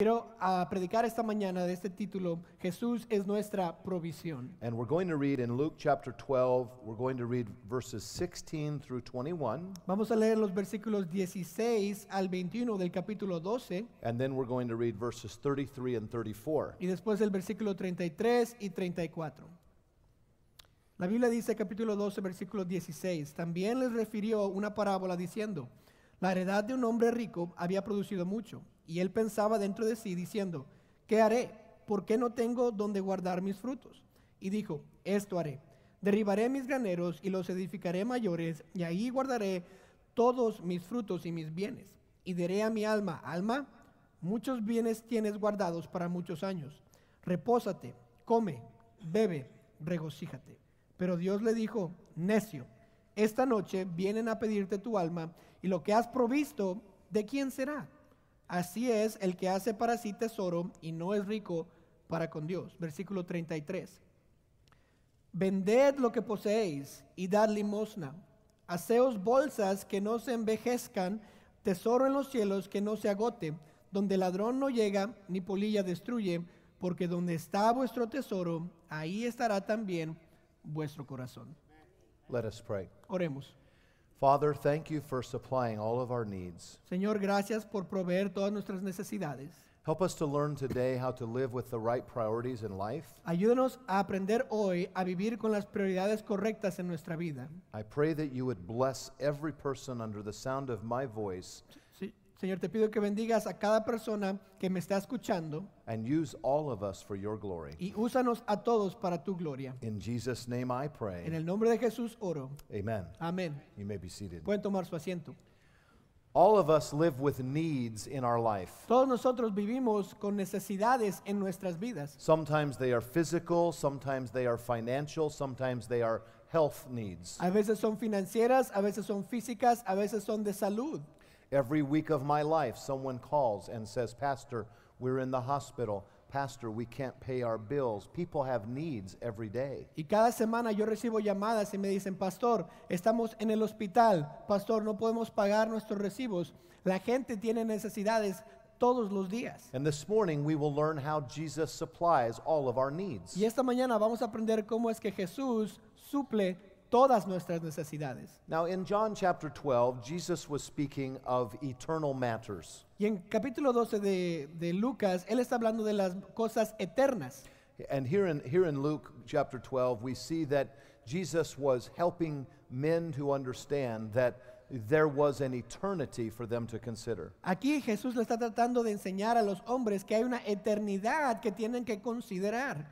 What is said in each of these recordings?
Quiero ah, predicar esta mañana de este título, Jesús es nuestra provisión. And we're going to read in Luke chapter 12, we're going to read 16 through 21. Vamos a leer los versículos 16 al 21 del capítulo 12. 33 Y después el versículo 33 y 34. La Biblia dice capítulo 12, versículo 16, también les refirió una parábola diciendo, la heredad de un hombre rico había producido mucho. Y él pensaba dentro de sí diciendo, ¿qué haré? ¿Por qué no tengo donde guardar mis frutos? Y dijo, esto haré. Derribaré mis graneros y los edificaré mayores, y ahí guardaré todos mis frutos y mis bienes. Y diré a mi alma, alma, muchos bienes tienes guardados para muchos años. Repósate, come, bebe, regocíjate. Pero Dios le dijo, necio, esta noche vienen a pedirte tu alma, y lo que has provisto, ¿de quién será? Así es el que hace para sí tesoro y no es rico para con Dios. Versículo 33. Vended lo que poseéis y dad limosna. Haceos bolsas que no se envejezcan, tesoro en los cielos que no se agote, donde ladrón no llega ni polilla destruye, porque donde está vuestro tesoro, ahí estará también vuestro corazón. Let us pray. Oremos. Father, thank you for supplying all of our needs. Señor, gracias por proveer todas nuestras necesidades. Help us to learn today how to live with the right priorities in life. Ayúdanos a aprender hoy a vivir con las prioridades correctas en nuestra vida. I pray that you would bless every person under the sound of my voice Señor, te pido que bendigas a cada persona que me está escuchando y úsanos a todos para tu gloria. En el nombre de Jesús oro. Amen. Amén. Pueden tomar su asiento. Todos nosotros vivimos con necesidades en nuestras vidas. Sometimes sometimes are financial, sometimes are health A veces son financieras, a veces son físicas, a veces son de salud. Every week of my life, someone calls and says, Pastor, we're in the hospital. Pastor, we can't pay our bills. People have needs every day. Y cada semana yo recibo llamadas y me dicen, Pastor, estamos en el hospital. Pastor, no podemos pagar nuestros recibos. La gente tiene necesidades todos los días. And this morning we will learn how Jesus supplies all of our needs. Y esta mañana vamos a aprender cómo es que Jesús suple todas nuestras necesidades. Now, in John chapter 12, Jesus was speaking of eternal matters. Y en capítulo 12 de, de Lucas, él está hablando de las cosas eternas. And here in, here in Luke chapter 12, we see that Jesus was helping men to understand that there was an eternity for them to consider. Aquí Jesús le está tratando de enseñar a los hombres que hay una eternidad que tienen que considerar.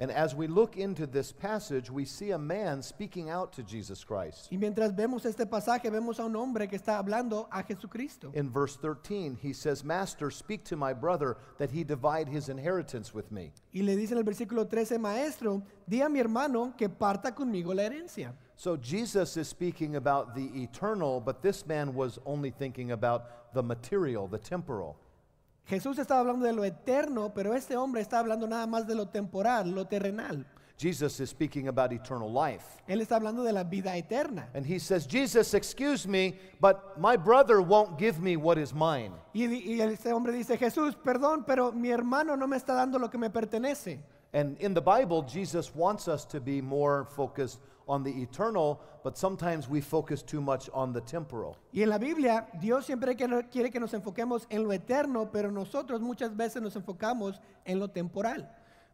And as we look into this passage, we see a man speaking out to Jesus Christ. Y mientras vemos este pasaje, vemos a un hombre que está hablando a Jesucristo. In verse 13, he says, "Master, speak to my brother that he divide his inheritance with me." Y le dice en el versículo 13, "Maestro, di a mi hermano que parta conmigo la herencia." So Jesus is speaking about the eternal, but this man was only thinking about the material, the temporal. Jesús estaba hablando de lo eterno, pero este hombre está hablando nada más de lo temporal, lo terrenal. Jesus Él está hablando de la vida eterna. And me, but my brother won't me what is Y, y este hombre dice, Jesús, perdón, pero mi hermano no me está dando lo que me pertenece. And in the Bible, Jesus wants us to be more focused on the eternal, but sometimes we focus too much on the temporal. Y en la Biblia, Dios siempre quiere que nos enfoquemos en lo eterno, pero nosotros muchas veces nos enfocamos en lo temporal.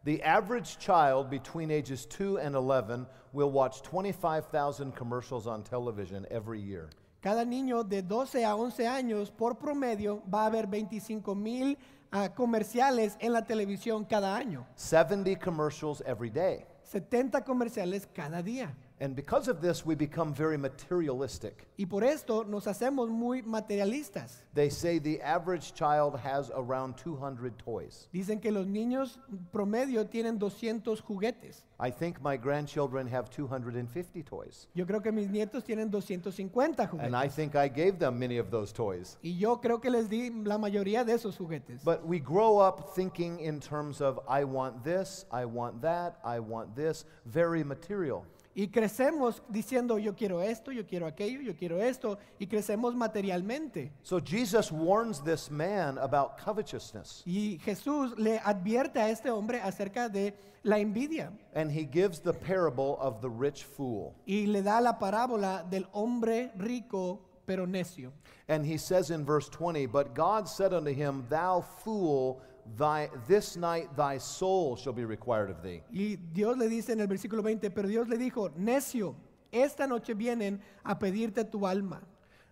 The average child between ages 2 and 11 will watch 25,000 commercials on television every year. Cada niño de 12 a 11 años, por promedio, va a ver 25,000 uh, comerciales en la televisión cada año. 70 commercials every day. 70 comerciales cada día. And because of this, we become very materialistic. Y por esto nos hacemos muy materialistas. They say the average child has around 200 toys. Dicen que los niños promedio tienen 200 juguetes. I think my grandchildren have 250 toys. Yo creo que mis nietos tienen 250 juguetes. And I think I gave them many of those toys. Y yo creo que les di la mayoría de esos juguetes. But we grow up thinking in terms of I want this, I want that, I want this, very material. Y crecemos diciendo yo quiero esto, yo quiero aquello, yo quiero esto y crecemos materialmente. So Jesus warns this man about covetousness. Y Jesús le advierte a este hombre acerca de la envidia. And he gives the parable of the rich fool. Y le da la parábola del hombre rico pero necio. And he says in verse 20, but God said unto him, thou fool, thy, this night thy soul shall be required of thee. Y Dios le dice en el versículo 20, pero Dios le dijo, necio, esta noche vienen a pedirte tu alma.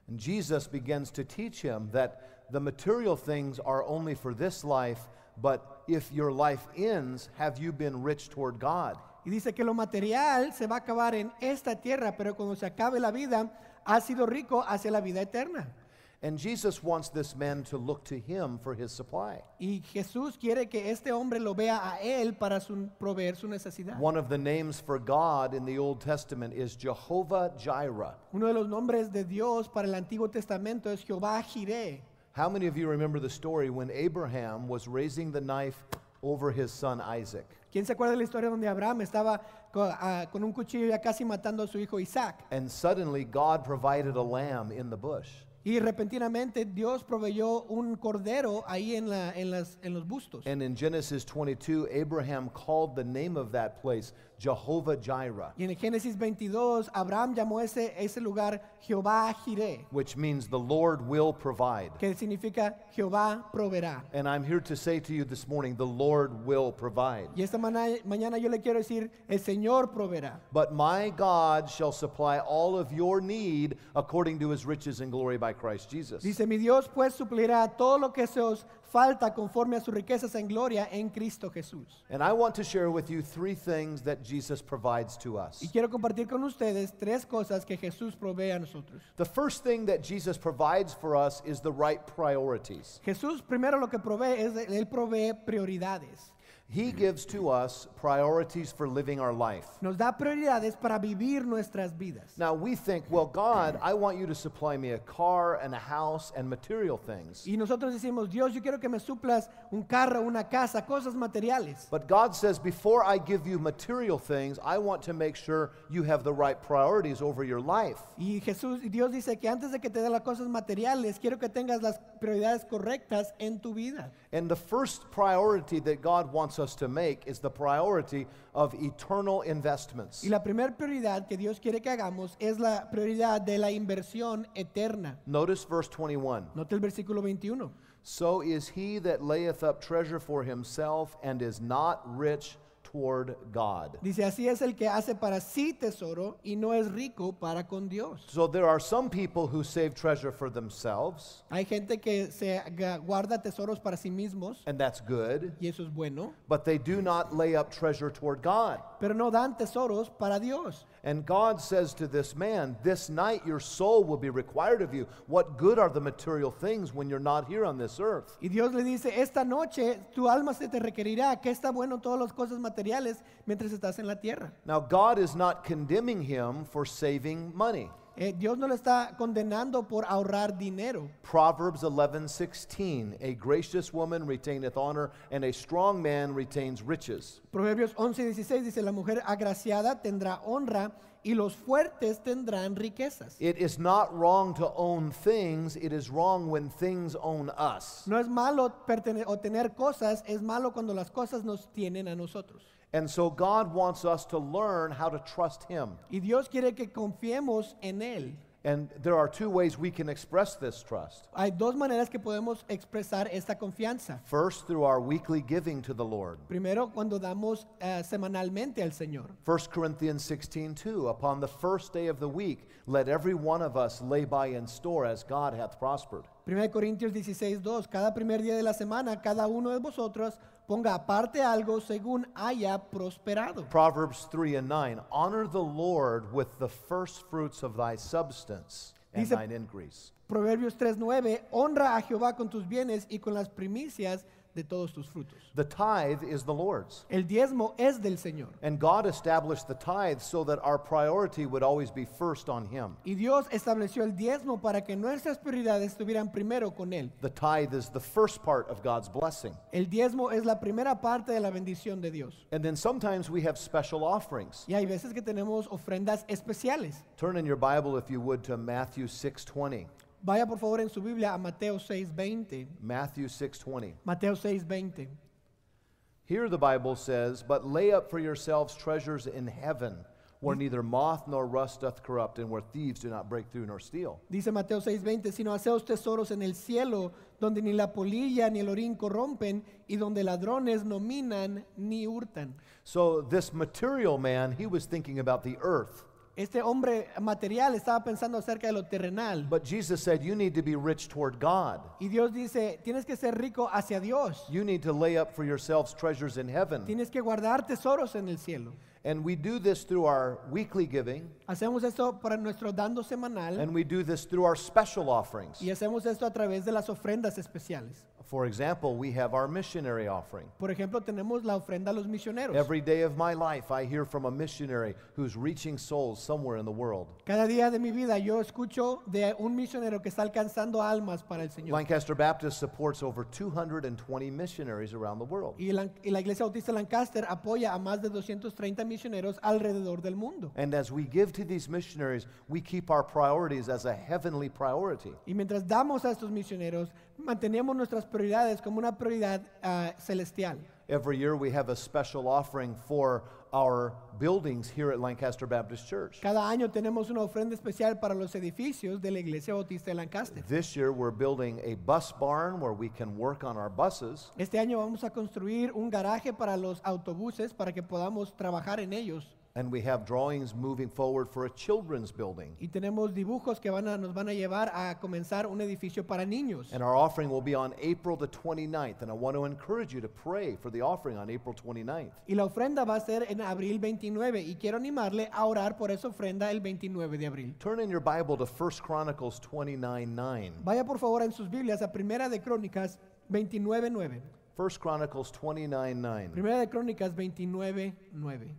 And Jesus begins to teach him that the material things are only for this life, but if your life ends, have you been rich toward God? Y dice que lo material se va a acabar en esta tierra, pero cuando se acabe la vida, has sido rico hacia la vida eterna. And Jesus wants this man to look to him for his supply. Y Jesús quiere que este hombre lo vea a él para su, proveer su necesidad. One of the names for God in the Old Testament is Jehovah Jireh. Uno de los nombres de Dios para el Antiguo Testamento es Jehová Jireh. How many of you remember the story when Abraham was raising the knife over his son Isaac? ¿Quién se acuerda de la historia donde Abraham estaba con, uh, ah, con un cuchillo ya casi matando a su hijo Isaac? And suddenly God provided a lamb in the bush. Y repentinamente Dios proveyó un cordero ahí en, la, en, las, en los bustos. And in Genesis 22, Abraham called the name of that place Jehovah Jireh, Y en Génesis 22, Abraham llamó ese, ese lugar Jehová Jireh, which means the Lord will provide. que significa Jehová proveerá. And I'm here to say to you this morning, the Lord will provide. Y esta mana- mañana yo le quiero decir, el Señor proveerá. But my God shall supply all of your need according to his riches and glory by Christ Jesus. Dice, mi Dios pues suplirá todo lo que se os falta conforme a sus riquezas en gloria en Cristo Jesús. And I want to share with you three things that Jesus provides to us. Y quiero compartir con ustedes tres cosas que Jesús provee a nosotros. The first thing that Jesus provides for us is the right priorities. Jesús primero lo que provee es él provee prioridades. He gives to us priorities for living our life. Nos da prioridades para vivir nuestras vidas. Now we think, well, God, I want you to supply me a car and a house and material things. Y nosotros decimos, Dios, yo quiero que me suplas un carro, una casa, cosas materiales. But God says, before I give you material things, I want to make sure you have the right priorities over your life. Y Jesús, Dios dice que antes de que te dé las cosas materiales, quiero que tengas las prioridades correctas en tu vida. And the first priority that God wants us to make is the priority of eternal investments. Y la primera prioridad que Dios quiere que hagamos es la prioridad de la inversión eterna. Notice verse 21. Note el versículo 21. So is he that layeth up treasure for himself and is not rich toward God. Dice, así es el que hace para sí tesoro y no es rico para con Dios. So there are some people who save treasure for themselves, Hay gente que se guarda tesoros para sí mismos and that's good, y eso es bueno, but they do not lay up treasure toward God pero no dan tesoros para Dios. And God says to this man, This night your soul will be required of you. What good are the material things when you're not here on this earth? Y Dios le dice, esta noche tu alma se te requerirá, que está bueno todas las cosas materiales mientras estás en la tierra. Now God is not condemning him for saving money. Eh, Dios no le está condenando por ahorrar dinero. Proverbs 11:16 A gracious woman retaineth honor and a strong man retains riches. Proverbios 11:16 dice la mujer agraciada tendrá honra y los fuertes tendrán riquezas. It is not wrong to own things, it is wrong when things own us. No es malo o tener cosas, es malo cuando las cosas nos tienen a nosotros. And so God wants us to learn how to trust Him. Y Dios quiere que confiemos en él. And there are two ways we can express this trust. Hay dos maneras que podemos expresar esta confianza. First, through our weekly giving to the Lord. Primero, cuando damos uh, semanalmente al Señor. 1 Corinthians 16, 2. Upon the first day of the week, let every one of us lay by in store as God hath prospered. 1 Corintios 16, 2, cada primer día de la semana, cada uno de vosotros ponga aparte algo según haya prosperado. 3 9, with Proverbios 3, 9, honra a Jehová con tus bienes y con las primicias de todos tus frutos. The tithe is the Lord's. El diezmo es del Señor. And God established the tithe so that our priority would always be first on Him. Y Dios estableció el diezmo para que nuestras prioridades estuvieran primero con Él. The tithe is the first part of God's blessing. El diezmo es la primera parte de la bendición de Dios. And then sometimes we have special offerings. Y hay veces que tenemos ofrendas especiales. Turn in your Bible, if you would, to Matthew 6:20. Vaya por favor en su Biblia a Mateo 6:20. Matthew 6:20. Mateo 6:20. Here the Bible says, "But lay up for yourselves treasures in heaven, where neither moth nor rust doth corrupt, and where thieves do not break through nor steal." Dice Mateo 6:20, "Sino haceos tesoros en el cielo, donde ni la polilla ni el orín corrompen, y donde ladrones no minan ni hurtan." So this material man, he was thinking about the earth. Este hombre material estaba pensando acerca de lo terrenal. But Jesus said, You need to be rich toward God. Y Dios dice, tienes que ser rico hacia Dios. You need to lay up for yourselves treasures in heaven. Tienes que guardar tesoros en el cielo. And we do this through our weekly giving. Hacemos esto para nuestro dando semanal. And we do this through our special offerings. Y hacemos esto a través de las ofrendas especiales. For example, we have our missionary offering. Por ejemplo, tenemos la ofrenda a los misioneros. Every day of my life, I hear from a missionary who's reaching souls somewhere in the world. Cada día de mi vida yo escucho de un misionero que está alcanzando almas para el Señor. Lancaster Baptist supports over 220 missionaries around the world. Y la, y la Iglesia Bautista Lancaster apoya a más de 230 misioneros alrededor del mundo. And as we give to these missionaries, we keep our priorities as a heavenly priority. Y mientras damos a estos misioneros, Mantenemos nuestras prioridades como una prioridad celestial. Cada año tenemos una ofrenda especial para los edificios de la Iglesia Bautista de Lancaster. Este año vamos a construir un garaje para los autobuses para que podamos trabajar en ellos. And we have drawings moving forward for a children's building. Y tenemos dibujos que van a, nos van a llevar a comenzar un edificio para niños. And our offering will be on April the 29th. And I want to encourage you to pray for the offering on April 29th. Y la ofrenda va a ser en abril 29 y quiero animarle a orar por esa ofrenda el 29 de abril. Turn in your Bible to 1 Chronicles 29:9. Vaya por favor en sus Biblias a Primera de Crónicas 29:9. 1 Chronicles 29 Primera de Crónicas 29, 9.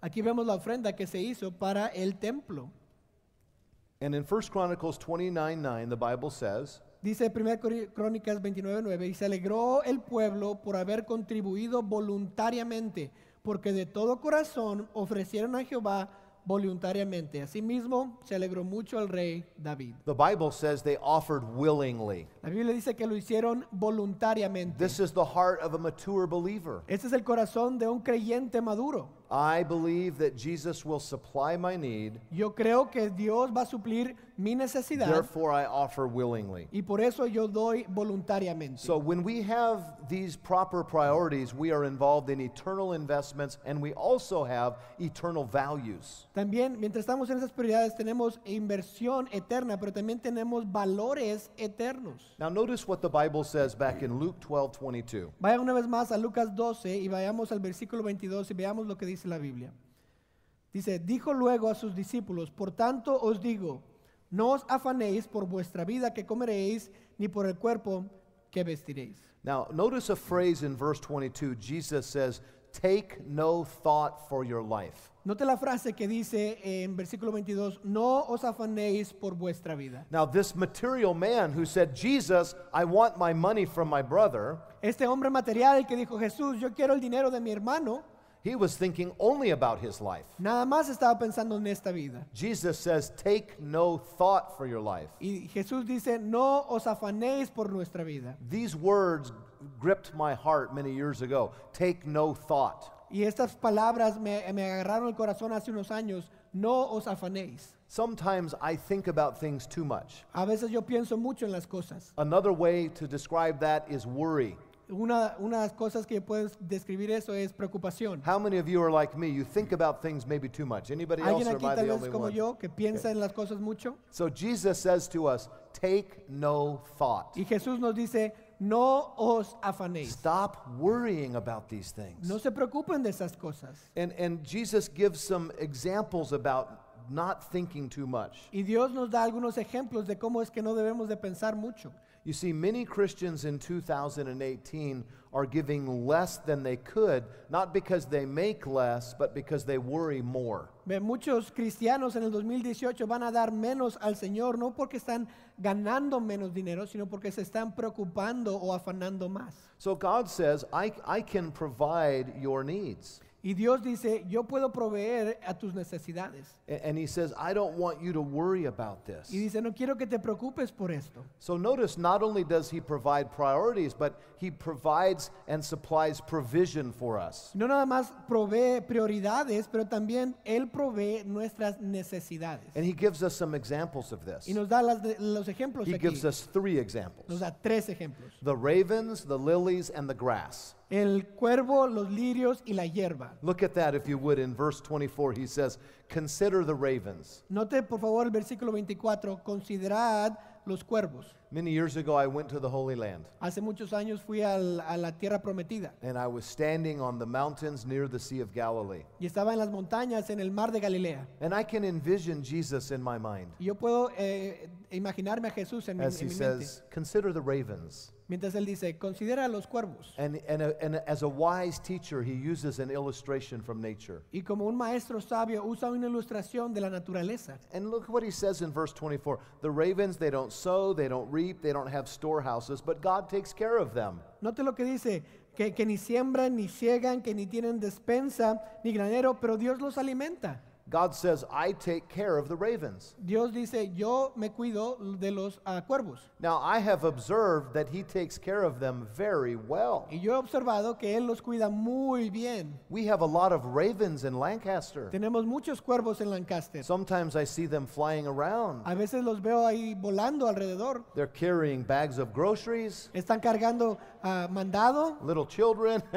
Aquí vemos la ofrenda que se hizo para el templo. And in 1 Chronicles 29 9, the Bible says, Dice Primera Crónicas 29:9, y se alegró el pueblo por haber contribuido voluntariamente, porque de todo corazón ofrecieron a Jehová voluntariamente. Asimismo, se alegró mucho el rey David. The Bible says they offered willingly. La Biblia dice que lo hicieron voluntariamente. This is the heart of a mature believer. Este es el corazón de un creyente maduro. I believe that Jesus will supply my need. Yo creo que Dios va a suplir mi necesidad. Therefore, I offer willingly. Y por eso yo doy voluntariamente. So, when we have these proper priorities, we are involved in eternal investments and we also have eternal values. También, mientras estamos en esas prioridades, tenemos inversión eterna, pero también tenemos valores eternos. Now, notice what the Bible says back in Luke 12:22. 22. Vaya una vez más a Lucas 12 y vayamos al versículo 22 y veamos lo que dice la Biblia. Dice, dijo luego a sus discípulos, por tanto os digo, no os afanéis por vuestra vida que comeréis, ni por el cuerpo que vestiréis. Now, notice a phrase in verse 22. Jesus says, Take no thought for your life. Note la frase que dice en versículo 22, no os afanéis por vuestra vida. Now, this material man who said, Jesus, I want my money from my brother, Este hombre material que dijo Jesús, yo quiero el dinero de mi hermano, He was thinking only about his life. Nada más estaba pensando en esta vida. Jesus says, "Take no thought for your life." Y Jesús dice, "No os afanéis por nuestra vida." These words gripped my heart many years ago. Take no thought. Y estas palabras me, me agarraron el corazón hace unos años. No os afanéis. Sometimes I think about things too much. A veces yo pienso mucho en las cosas. Another way to describe that is worry. una, unas cosas que puedes describir eso es preocupación. How many of you are like me? You think about things maybe too much. Anybody else ¿Alguien or aquí am I tal the vez como yo que piensa en las cosas mucho? So Jesus says to us, take no thought. Y Jesús nos dice, no os afanéis. Stop worrying about these things. No se preocupen de esas cosas. And and Jesus gives some examples about not thinking too much. Y Dios nos da algunos ejemplos de cómo es que no debemos de pensar mucho. You see, many Christians in 2018 are giving less than they could, not because they make less, but because they worry more. Muchos cristianos en el 2018 van a dar menos al Señor, no porque están ganando menos dinero, sino porque se están preocupando o afanando más. So God says, I, I can provide your needs. Y Dios dice, yo puedo proveer a tus necesidades. And he says, I don't want you to worry about this. Y dice, no quiero que te preocupes por esto. So notice, not only does he provide priorities, but he provides and supplies provision for us. No nada más provee prioridades, pero también Él provee nuestras necesidades. And he gives us some examples of this. Y nos da las los ejemplos He aquí. gives us three examples Nos da tres ejemplos. the ravens, the lilies, and the grass. El cuervo, los lirios y la hierba. Look at that, if you would, in verse 24. He says, Consider the ravens. Note por favor el versículo 24, considerad los cuervos. Many years ago I went to the Holy Land. Hace muchos años fui al, a la tierra prometida And I was standing on the mountains near the Sea of Galilee. y estaba en las montañas en el mar de Galilea. And I can envision Jesus in my mind Y yo puedo eh, imaginarme a Jesús en mi, as en he mi mente. says, Consider the ravens. Mientras él dice, considera a los cuervos. And, and, a, and as a wise teacher, he uses an illustration from nature. Y como un maestro sabio usa una ilustración de la naturaleza. And look what he says in verse 24 The ravens, they don't sow, they don't reap reap, they don't have storehouses, but God takes care of them. Note lo que dice, que, que ni siembran, ni ciegan, que ni tienen despensa, ni granero, pero Dios los alimenta. God says, I take care of the ravens. Dios dice, yo me cuido de los uh, cuervos. Now, I have observed that He takes care of them very well. Y yo he observado que él los cuida muy bien. We have a lot of ravens in Lancaster. Tenemos muchos cuervos en Lancaster. Sometimes I see them flying around. A veces los veo ahí volando alrededor. They're carrying bags of groceries. Están cargando uh, mandado. Little children.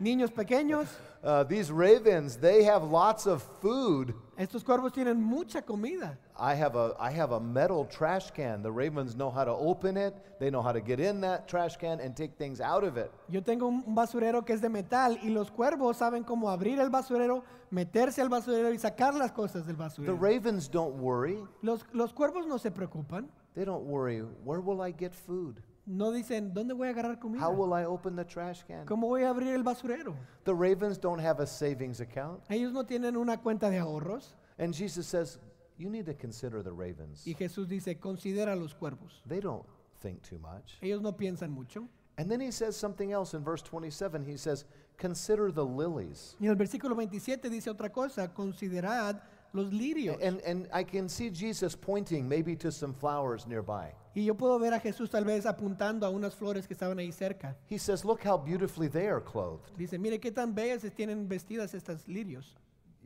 niños pequeños. Uh, these ravens, they have lots of food. Estos cuervos tienen mucha comida. I have a I have a metal trash can. The ravens know how to open it. They know how to get in that trash can and take things out of it. Yo tengo un basurero que es de metal y los cuervos saben cómo abrir el basurero, meterse al basurero y sacar las cosas del basurero. The ravens don't worry. Los los cuervos no se preocupan. They don't worry. Where will I get food? No dicen, ¿dónde voy a agarrar comida? How will I open the trash can? ¿Cómo voy a abrir el basurero? The ravens don't have a savings account. Ellos no tienen una cuenta de ahorros. And Jesus says, you need to consider the ravens. Y Jesús dice, considera los cuervos. They don't think too much. Ellos no piensan mucho. And then he says something else in verse 27. He says, consider the lilies. Y en el versículo 27 dice otra cosa, considerad los lirios. And, and I can see Jesus pointing maybe to some flowers nearby. Y yo puedo ver a Jesús tal vez apuntando a unas flores que estaban ahí cerca. He says, Look how beautifully they are clothed. Dice, mire qué tan bellas tienen vestidas estas lirios.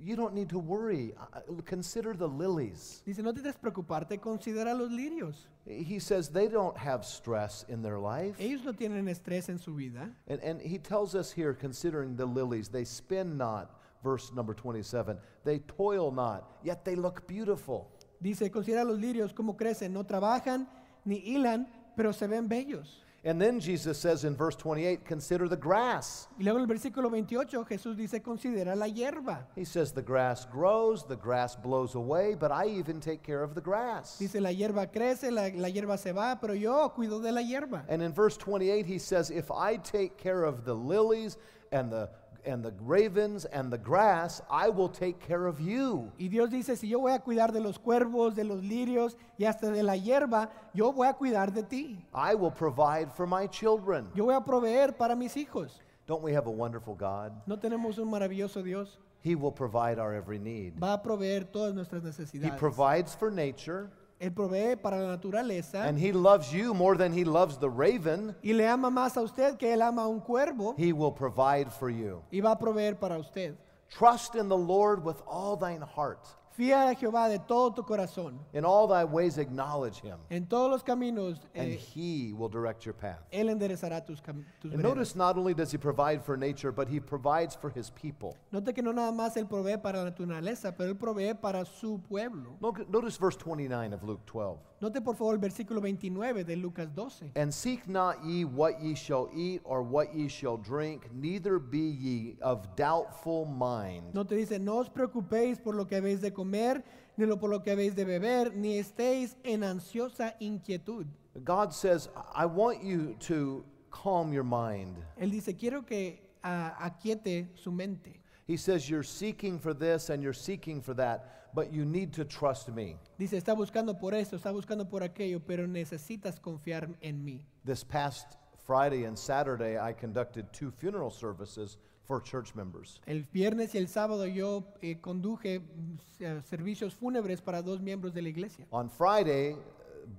You don't need to worry. Uh, uh, consider the lilies. Dice, no te debes preocuparte, considera los lirios. He says they don't have stress in their life. Ellos no tienen estrés en su vida. And, and he tells us here, considering the lilies, they spin not, verse number 27. They toil not, yet they look beautiful. Dice, considera los lirios cómo crecen, no trabajan ni hilan, pero se ven bellos. And then Jesus says in verse 28, consider the grass. Y luego en el versículo 28 Jesús dice, considera la hierba. He says the grass grows, the grass blows away, but I even take care of the grass. Dice, la hierba crece, la, la hierba se va, pero yo cuido de la hierba. And in verse 28 he says, if I take care of the lilies and the and the ravens and the grass, I will take care of you. Y Dios dice, si yo voy a cuidar de los cuervos, de los lirios y hasta de la hierba, yo voy a cuidar de ti. I will provide for my children. Yo voy a proveer para mis hijos. Don't we have a wonderful God? ¿No tenemos un maravilloso Dios? He will provide our every need. Va a proveer todas nuestras necesidades. He provides for nature. Él provee para la naturaleza. and he loves you more than he loves the raven, y le ama más a usted que él ama a un cuervo he will provide for you. y va a proveer para usted. Trust in the Lord with all thine heart Fía a Jehová de todo tu corazón. In all thy ways acknowledge him. En todos los caminos. and eh, he will direct your path. Él enderezará tus And notice not only does he provide for nature, but he provides for his people. Note que no nada más él provee para la naturaleza, pero él provee para su pueblo. Notice verse 29 of Luke 12. Note por favor el versículo 29 de Lucas 12. And seek not ye what ye shall eat or what ye shall drink, neither be ye of doubtful mind. No te dice, no os preocupéis por lo que habéis de comer comer, ni lo por lo que habéis de beber, ni estéis en ansiosa inquietud. God says, I want you to calm your mind. Él dice, quiero que uh, aquiete su mente. He says, You're seeking for this and you're seeking for that, but you need to trust me. Dice, está buscando por esto, está buscando por aquello, pero necesitas confiar en mí. This past Friday and Saturday, I conducted two funeral services for church members. El viernes y el sábado yo eh, conduje eh, servicios fúnebres para dos miembros de la iglesia. On Friday, uh,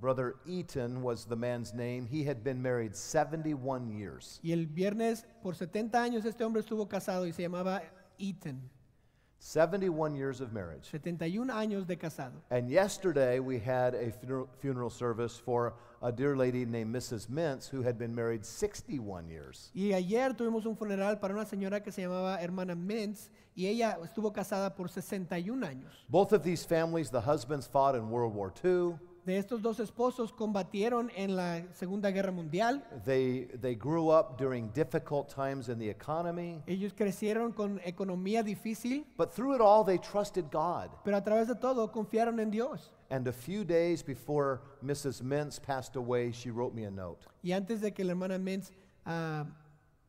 Brother Eaton was the man's name. He had been married 71 years. Y el viernes por 70 años este hombre estuvo casado y se llamaba Eaton. 71 years of marriage. 71 años de casado. And yesterday we had a funeral service for a dear lady named Mrs. Mintz who had been married 61 years. Y ayer tuvimos un funeral para una señora que se llamaba hermana Mintz y ella estuvo casada por 61 años. Both of these families, the husbands fought in World War II. de estos dos esposos combatieron en la Segunda Guerra Mundial. They, they grew up during difficult times in the economy. Ellos crecieron con economía difícil. But through it all, they trusted God. Pero a través de todo, confiaron en Dios. And a few days before Mrs. Mintz passed away, she wrote me a note. Y antes de que la hermana Mintz uh,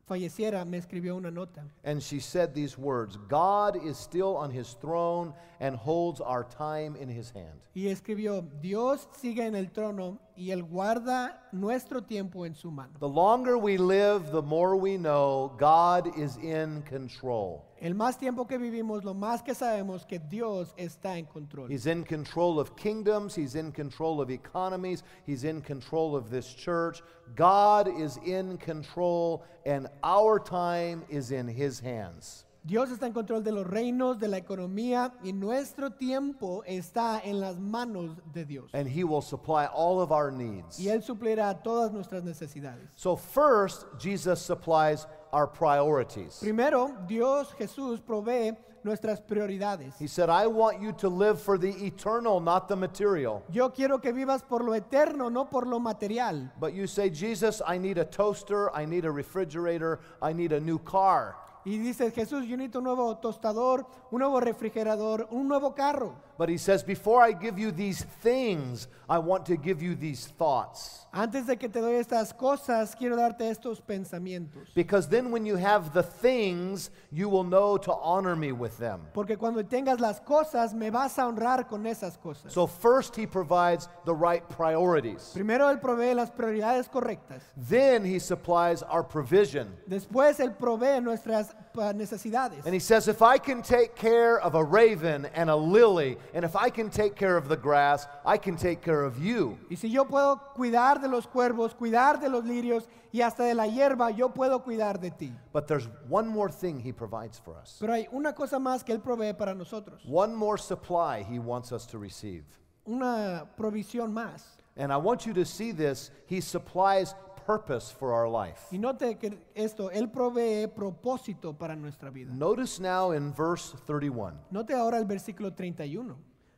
falleciera, me escribió una nota. And she said these words God is still on his throne and holds our time in his hand. Y escribió, Dios sigue en el trono y él guarda nuestro tiempo en su mano. The longer we live, the more we know God is in control. El más tiempo que vivimos, lo más que sabemos que Dios está en control. He's in control of kingdoms, he's in control of economies, he's in control of this church. God is in control and our time is in his hands. Dios está en control de los reinos, de la economía y nuestro tiempo está en las manos de Dios. And he will supply all of our needs. Y él suplirá todas nuestras necesidades. So first Jesus supplies our priorities. Primero Dios Jesús provee nuestras prioridades. He said, I want you to live for the eternal, not the material. Yo quiero que vivas por lo eterno, no por lo material. But you say, Jesus, I need a toaster, I need a refrigerator, I need a new car. Y dice Jesús, yo necesito un nuevo tostador, un nuevo refrigerador, un nuevo carro. But he says, before I give you these things, I want to give you these thoughts. Antes de que te doy estas cosas, quiero darte estos pensamientos. Because then when you have the things, you will know to honor me with them. Porque cuando tengas las cosas, me vas a honrar con esas cosas. So first he provides the right priorities. Primero él provee las prioridades correctas. Then he supplies our provision. Después él provee nuestras necesidades. And he says, if I can take care of a raven and a lily and if I can take care of the grass, I can take care of you. Y si yo puedo cuidar de los cuervos, cuidar de los lirios y hasta de la hierba, yo puedo cuidar de ti. But there's one more thing he provides for us. Pero hay una cosa más que él provee para nosotros. One more supply he wants us to receive. Una provisión más. And I want you to see this. He supplies purpose for our life. Y note que esto, él provee propósito para nuestra vida. Notice now in verse 31. Note ahora el versículo 31.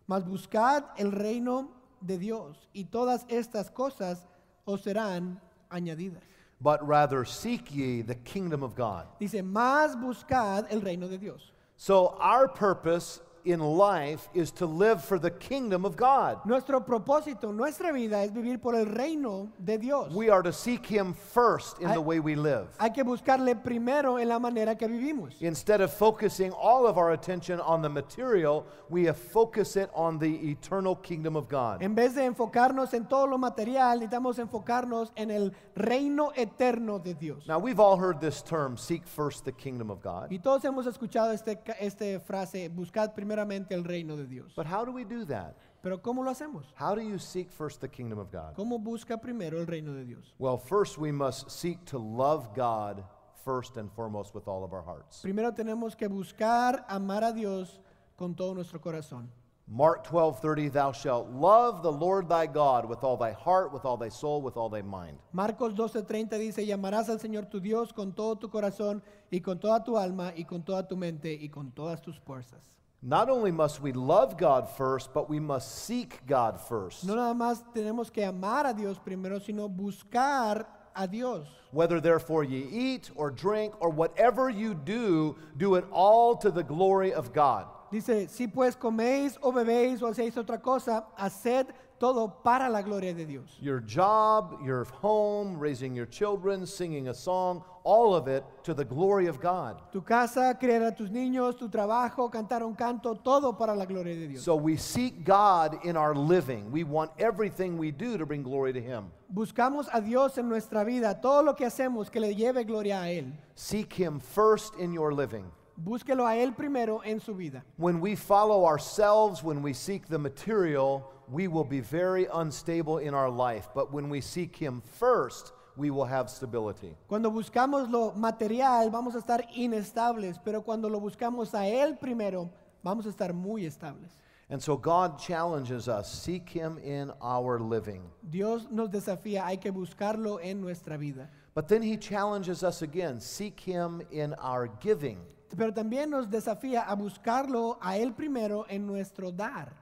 Mas buscad el reino de Dios y todas estas cosas os serán añadidas. But rather seek ye the kingdom of God. Dice, más buscad el reino de Dios. So our purpose in life is to live for the kingdom of God. Nuestro propósito, nuestra vida es vivir por el reino de Dios. We are to seek him first in hay, the way we live. Hay que buscarle primero en la manera que vivimos. Instead of focusing all of our attention on the material, we focus it on the eternal kingdom of God. En vez de enfocarnos en todo lo material, necesitamos enfocarnos en el reino eterno de Dios. Now we've all heard this term, seek first the kingdom of God. Y todos hemos escuchado este, este frase, buscar primero primeramente el reino de Dios. But how do we do that? Pero ¿cómo lo hacemos? How do you seek first the kingdom of God? ¿Cómo busca primero el reino de Dios? Well, first we must seek to love God first and foremost with all of our hearts. Primero tenemos que buscar amar a Dios con todo nuestro corazón. Mark 12:30 Thou shalt love the Lord thy God with all thy heart, with all thy soul, with all thy mind. Marcos 12:30 dice, "Y al Señor tu Dios con todo tu corazón y con toda tu alma y con toda tu mente y con todas tus fuerzas." Not only must we love God first, but we must seek God first. No nada más tenemos que amar a Dios primero, sino buscar a Dios. Whether therefore ye eat or drink or whatever you do, do it all to the glory of God. Dice, si pues coméis o bebéis o hacéis otra cosa, haced todo para la gloria de Dios. Your job, your home, raising your children, singing a song, all of it to the glory of God. Tu casa, criar a tus niños, tu trabajo, cantar un canto, todo para la gloria de Dios. So we seek God in our living. We want everything we do to bring glory to Him. Buscamos a Dios en nuestra vida, todo lo que hacemos que le lleve gloria a él. Seek Him first in your living. Búsquelo a él primero en su vida. When we follow ourselves, when we seek the material, we will be very unstable in our life. But when we seek Him first we will have stability. Cuando buscamos lo material, vamos a estar inestables, pero cuando lo buscamos a él primero, vamos a estar muy estables. And so God challenges us, seek him in our living. Dios nos desafía, hay que buscarlo en nuestra vida. But then he challenges us again, seek him in our giving. Pero también nos desafía a buscarlo a él primero en nuestro dar.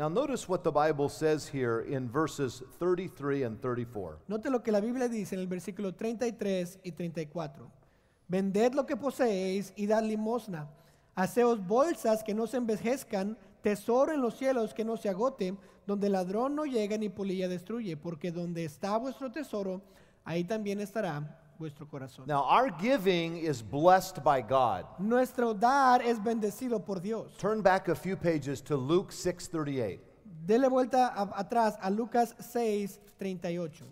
Now notice what the Bible says here in verses 33 and 34. Note lo que la Biblia dice en el versículo 33 y 34. Vended lo que poseéis y dad limosna. Haceos bolsas que no se envejezcan, tesoro en los cielos que no se agote, donde ladrón no llega ni polilla destruye, porque donde está vuestro tesoro, ahí también estará vuestro corazón. Now, our giving is blessed by God. Nuestro dar es bendecido por Dios. Turn back a few pages to Luke 6:38. Dele vuelta atrás a Lucas 6:38.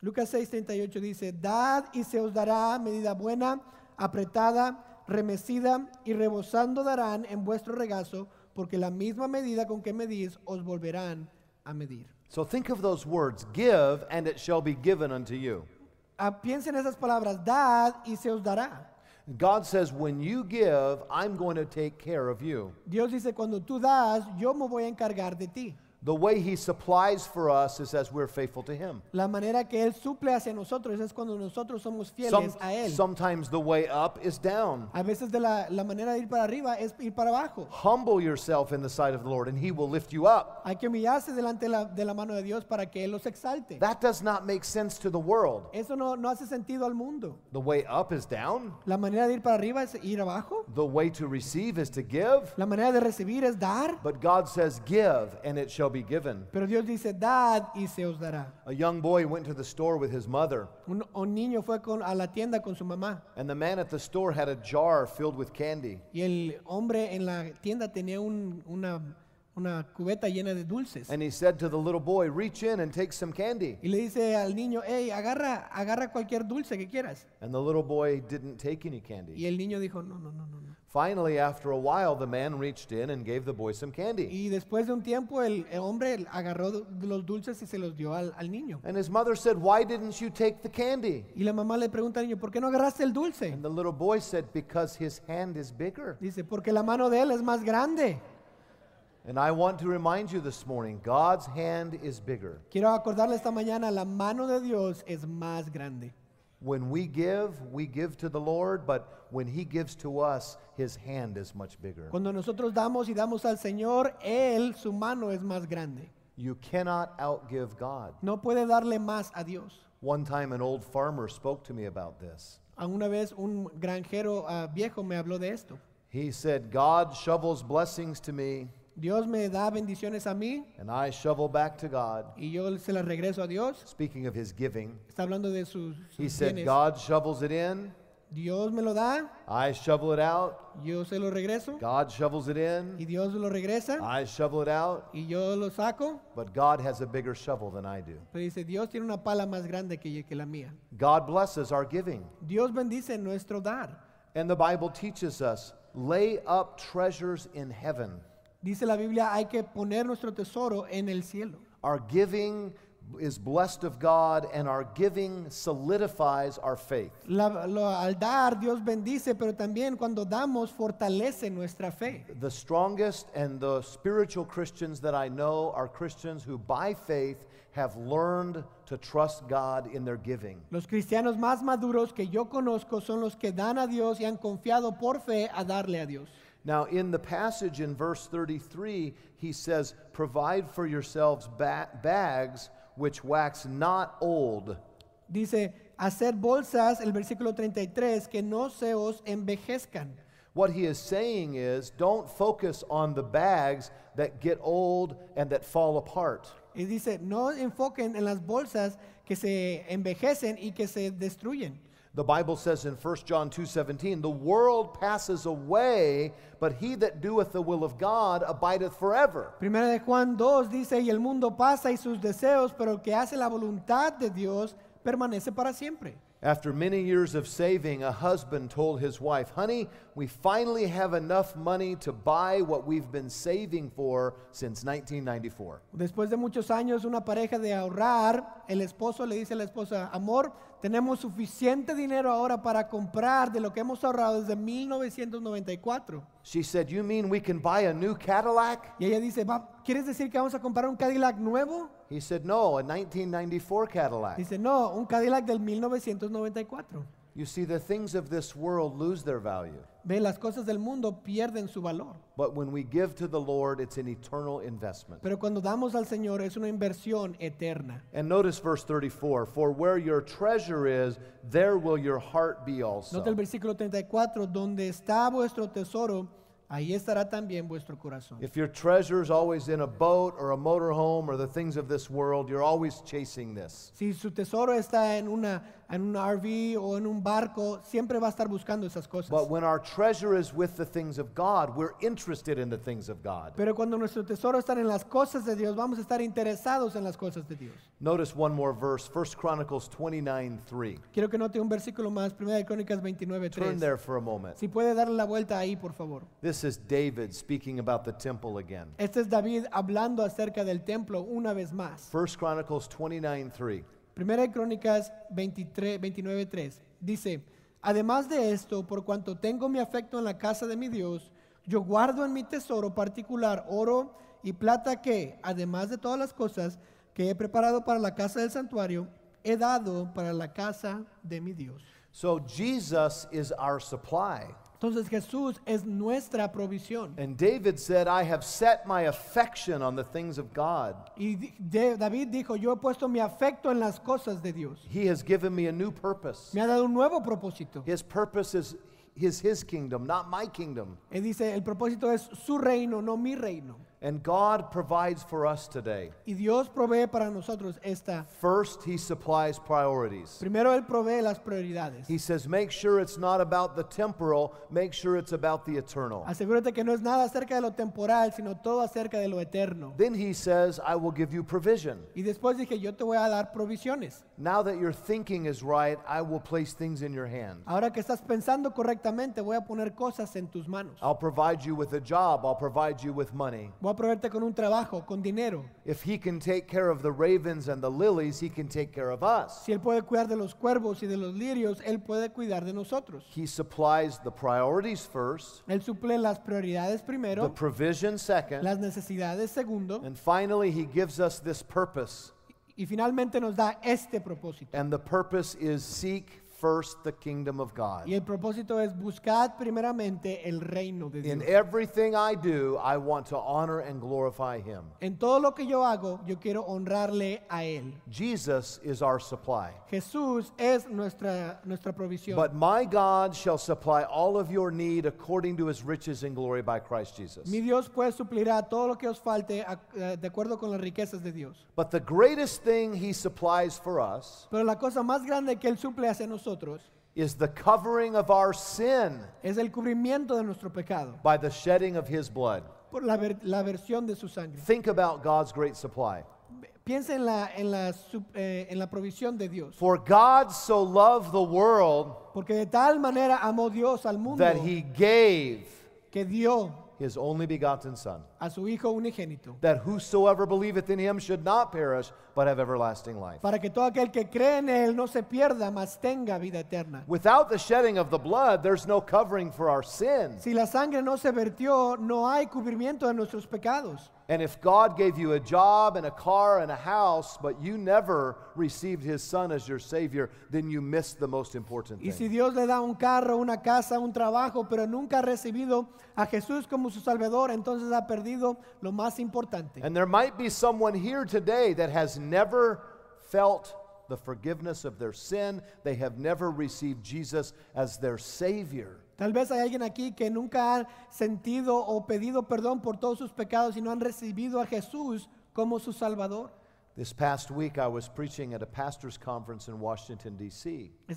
Lucas 6:38 dice, "Dad y se os dará medida buena, apretada, remecida y rebosando darán en vuestro regazo, porque la misma medida con que medís os volverán a medir." So think of those words, give and it shall be given unto you. Ah, piensen esas palabras, dad y se os dará. God says, when you give, I'm going to take care of you. Dios dice, cuando tú das, yo me voy a encargar de ti. The way he supplies for us is as we're faithful to him. La manera que él suple hacia nosotros es cuando nosotros somos fieles Some, a él. Sometimes the way up is down. A veces de la, la manera de ir para arriba es ir para abajo. Humble yourself in the sight of the Lord and he will lift you up. Hay que humillarse delante la, de la mano de Dios para que él los exalte. That does not make sense to the world. Eso no, no hace sentido al mundo. The way up is down. La manera de ir para arriba es ir abajo. The way to receive is to give. La manera de recibir es dar. But God says give and it shall be given. Pero Dios dice, dad y se os dará. A young boy went to the store with his mother. Un, un niño fue con, a la tienda con su mamá. And the man at the store had a jar filled with candy. Y el hombre en la tienda tenía un, una una cubeta llena de dulces. And he said to the little boy, reach in and take some candy. Y le dice al niño, hey, agarra, agarra cualquier dulce que quieras. And the little boy didn't take any candy. Y el niño dijo, no, no, no, no. Finally, after a while, the man reached in and gave the boy some candy. Y después de un tiempo el, hombre agarró los dulces y se los dio al, al niño. And his mother said, Why didn't you take the candy? Y la mamá le pregunta al niño, ¿por qué no agarraste el dulce? And the little boy said, Because his hand is bigger. Dice, porque la mano de él es más grande. And I want to remind you this morning, God's hand is bigger. Quiero acordarle esta mañana, la mano de Dios es más grande. When we give, we give to the Lord, but when he gives to us, his hand is much bigger. Cuando nosotros damos y damos al Señor, él su mano es más grande. You cannot outgive God. No puede darle más a Dios. One time an old farmer spoke to me about this. Una vez un granjero uh, viejo me habló de esto. He said, God shovels blessings to me. Dios me da bendiciones a mí and I shovel back to God. y yo se las regreso a Dios. Speaking of his giving, Está hablando de sus, he sus said, God shovels it in, Dios me lo da, I shovel it out, yo se lo regreso God shovels it y in, Dios lo regresa I shovel it out, y yo lo saco. but God has a bigger shovel than I do. Pero dice, Dios tiene una pala más grande que, que la mía. God blesses our giving. Dios bendice nuestro dar. And the Bible teaches us lay up treasures in heaven Dice la Biblia, hay que poner nuestro tesoro en el cielo. Our giving is blessed of God and our giving solidifies our faith. lo, al dar Dios bendice, pero también cuando damos fortalece nuestra fe. The strongest and the spiritual Christians that I know are Christians who by faith have learned to trust God in their giving. Los cristianos más maduros que yo conozco son los que dan a Dios y han confiado por fe a darle a Dios. Now, in the passage in verse 33, he says, Provide for yourselves ba bags which wax not old. Dice, hacer bolsas, el versículo 33, que no se os envejezcan. What he is saying is, don't focus on the bags that get old and that fall apart. Y dice, no enfoquen en las bolsas que se envejecen y que se destruyen. The Bible says in 1 John 2:17, "The world passes away, but he that doeth the will of God abideth forever." Primera de Juan 2 dice, "Y el mundo pasa y sus deseos, pero el que hace la voluntad de Dios permanece para siempre." After many years of saving, a husband told his wife, Honey, we finally have enough money to buy what we've been saving for since 1994. Después de muchos años, una pareja de ahorrar, el esposo le dice a la esposa, Amor, tenemos suficiente dinero ahora para comprar de lo que hemos ahorrado desde 1994. She said, You mean we can buy a new Cadillac? Y ella dice, ¿quieres decir que vamos a comprar un Cadillac nuevo? He said, no, a 1994 Cadillac. Dice, no, un Cadillac del 1994. You see, the things of this world lose their value. Ve, las cosas del mundo pierden su valor. But when we give to the Lord, it's an eternal investment. Pero cuando damos al Señor es una inversión eterna. And notice verse 34 For where your treasure is, there will your heart be also. Nota el versículo 34, donde está vuestro tesoro, Ahí estará también vuestro corazón. If your treasure is always in a boat or a motorhome or the things of this world, you're always chasing this. Si su tesoro está en una en un RV o en un barco, siempre va a estar buscando esas cosas. Pero cuando nuestro tesoro está en las cosas de Dios, vamos a estar interesados en las cosas de Dios. Notice one more verse, 1 Chronicles 29:3. Quiero que note un versículo más, 1 de Crónicas 29:3. Turn there for a moment. Si puede darle la vuelta ahí, por favor. This is David speaking about the temple again. Este es David hablando acerca del templo una vez más. 1 Chronicles 29:3. Primera de Crónicas 23, 29, 3. Dice, además de esto, por cuanto tengo mi afecto en la casa de mi Dios, yo guardo en mi tesoro particular oro y plata que, además de todas las cosas que he preparado para la casa del santuario, he dado para la casa de mi Dios. So Jesus is our supply. Entonces Jesús es nuestra provisión. David have my on the things of God. Y David dijo, yo he puesto mi afecto en las cosas de Dios. He me ha dado un nuevo propósito. His dice, el propósito es su reino, no mi reino. And God provides for us today. Y Dios provee para nosotros esta. First, he supplies priorities. Primero él provee las prioridades. He says, "Make sure it's not about the temporal, make sure it's about the eternal." Then he says, "I will give you provision." Y después dije, "Yo te voy a dar provisiones." Now that your thinking is right, I will place things in your hand. I'll provide you with a job, I'll provide you with money. Voy proveerte con un trabajo, con dinero. Si él puede cuidar de los cuervos y de los lirios, él puede cuidar de nosotros. Él suple las prioridades primero, las necesidades segundo, and finally he gives us this y finalmente nos da este propósito. first the kingdom of God. Y el propósito es buscar primeramente el reino de Dios. In everything I do, I want to honor and glorify him. En todo lo que yo hago, yo quiero honrarle a él. Jesus is our supply. Jesús es nuestra nuestra provisión. But my God shall supply all of your need according to his riches and glory by Christ Jesus. Mi Dios pues suplirá todo lo que os falte eh, de acuerdo con las riquezas de Dios. But the greatest thing he supplies for us. Pero la cosa más grande que él suple hacia nosotros nosotros is the covering of our sin es el cubrimiento de nuestro pecado by the shedding of his blood. por la, ver, la versión de su sangre. Think about God's great supply. Piensa en la, en, la, eh, en la provisión de Dios. For God so loved the world Porque de tal manera amó Dios al mundo that he gave que dio his only begotten Son, a su Hijo unigénito, that whosoever believeth in him should not perish, but have everlasting life. Without the shedding of the blood, there's no covering for our sins. Si la sangre no se vertió, no hay cubrimiento de nuestros pecados. And if God gave you a job and a car and a house, but you never received his son as your savior, then you missed the most important Y si see, Dios le da un carro, una casa, un trabajo, pero nunca ha recibido a Jesús como su Salvador, entonces ha perdido lo más importante. And there might be someone here today that has never felt the forgiveness of their sin. They have never received Jesus as their savior. Tal vez hay alguien aquí que nunca ha sentido o pedido perdón por todos sus pecados y no han recibido a Jesús como su Salvador. Esta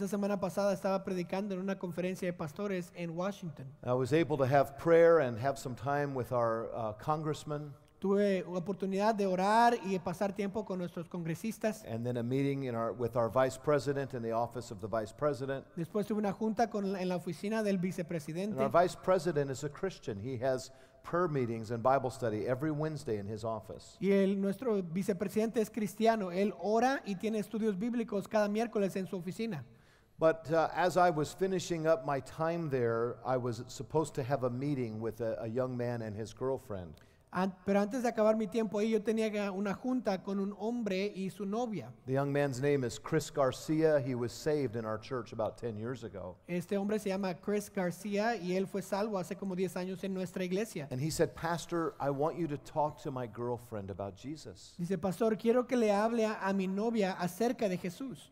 semana pasada estaba predicando en una conferencia de pastores en Washington. I was able to have prayer and have some time with our uh, congressman. Tuve oportunidad de orar y de pasar tiempo con nuestros congresistas. vice vice Después tuve una junta con en la oficina del vicepresidente. our vice president is a Christian. He has meetings and Bible study every Wednesday in his office. Y el, nuestro vicepresidente es cristiano. Él ora y tiene estudios bíblicos cada miércoles en su oficina. But uh, as I was finishing up my time there, I was supposed to have a meeting with a, a young man and his girlfriend. Pero antes de acabar mi tiempo ahí, yo tenía una junta con un hombre y su novia. Este hombre se llama Chris Garcia y él fue salvo hace como 10 años en nuestra iglesia. Dice, "Pastor, quiero que le hable a, mi novia acerca de Jesús."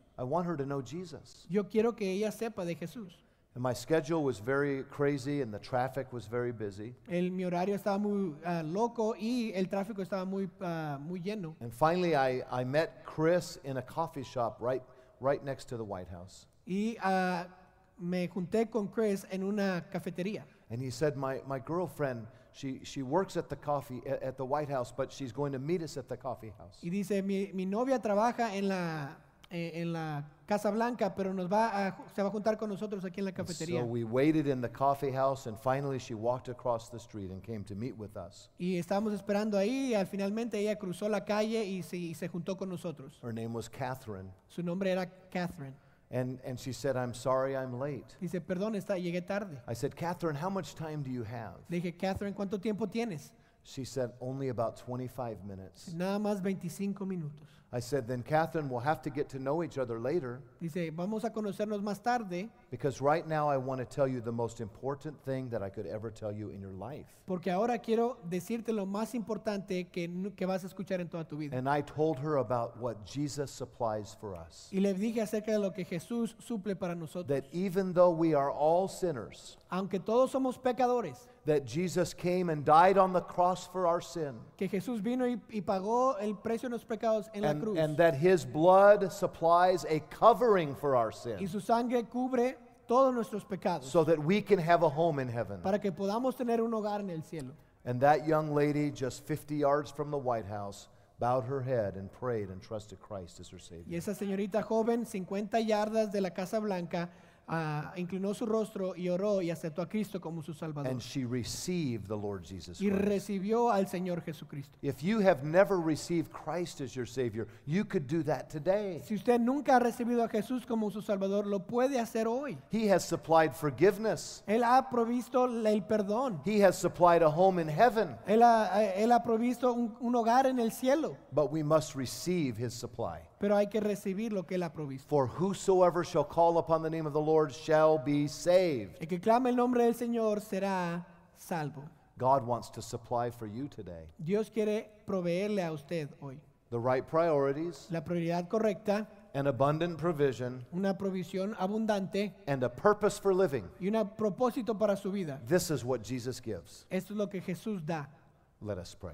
Yo quiero que ella sepa de Jesús. And my schedule was very crazy and the traffic was very busy. El, mi horario estaba muy ah, loco y el tráfico estaba muy, ah, muy lleno. And finally I, I met Chris in a coffee shop right, right next to the White House. Y uh, me junté con Chris en una cafetería. And he said, my, my girlfriend, she, she works at the coffee, at, at the White House, but she's going to meet us at the coffee house. Y dice, mi, mi novia trabaja en la Eh, en la Casa Blanca, pero nos va se va a juntar con nosotros aquí en la cafetería. Y estábamos esperando ahí y finalmente ella cruzó la calle y se, se juntó con nosotros. Su nombre era Catherine. Y and Dice, perdón, está, llegué tarde. Le dije, Catherine, ¿cuánto tiempo tienes? She said, only about 25 minutes. Nada más 25 minutos. I said, then Catherine, we'll have to get to know each other later Dice, vamos a conocernos más tarde because right now I want to tell you the most important thing that I could ever tell you in your life. porque ahora quiero decirte lo más importante que, que vas a escuchar en toda tu vida. And I told her about what Jesus supplies for us. Y le dije acerca de lo que Jesús suple para nosotros. That even though we are all sinners, Aunque todos somos pecadores, that Jesus came and died on the cross for our sin. Que Jesús vino y, pagó el precio de nuestros pecados en la cruz. And that his blood supplies a covering for our sin. Y su sangre cubre todos nuestros pecados. So that we can have a home in heaven. Para que podamos tener un hogar en el cielo. And that young lady just 50 yards from the White House bowed her head and prayed and trusted Christ as her savior. Y esa señorita joven 50 yardas de la Casa Blanca uh, inclinó su rostro y oró y aceptó a Cristo como su Salvador. and she received the Lord Jesus Y recibió al Señor Jesucristo. If you have never received Christ as your Savior, you could do that today. Si usted nunca ha recibido a Jesús como su Salvador, lo puede hacer hoy. He has supplied forgiveness, Él ha provisto el perdón. He has supplied a home in heaven, Él ha, eh, él ha provisto un, un hogar en el cielo, but we must receive His supply pero hay que recibir lo que él ha provisto. For whosoever shall call upon the name of the Lord shall be saved. El que clame el nombre del Señor será salvo. God wants to supply for you today. Dios quiere proveerle a usted hoy. The right priorities. La prioridad correcta. An abundant provision. Una provisión abundante. And a purpose for living. Y un propósito para su vida. This is what Jesus gives. Esto es lo que Jesús da. Let us pray.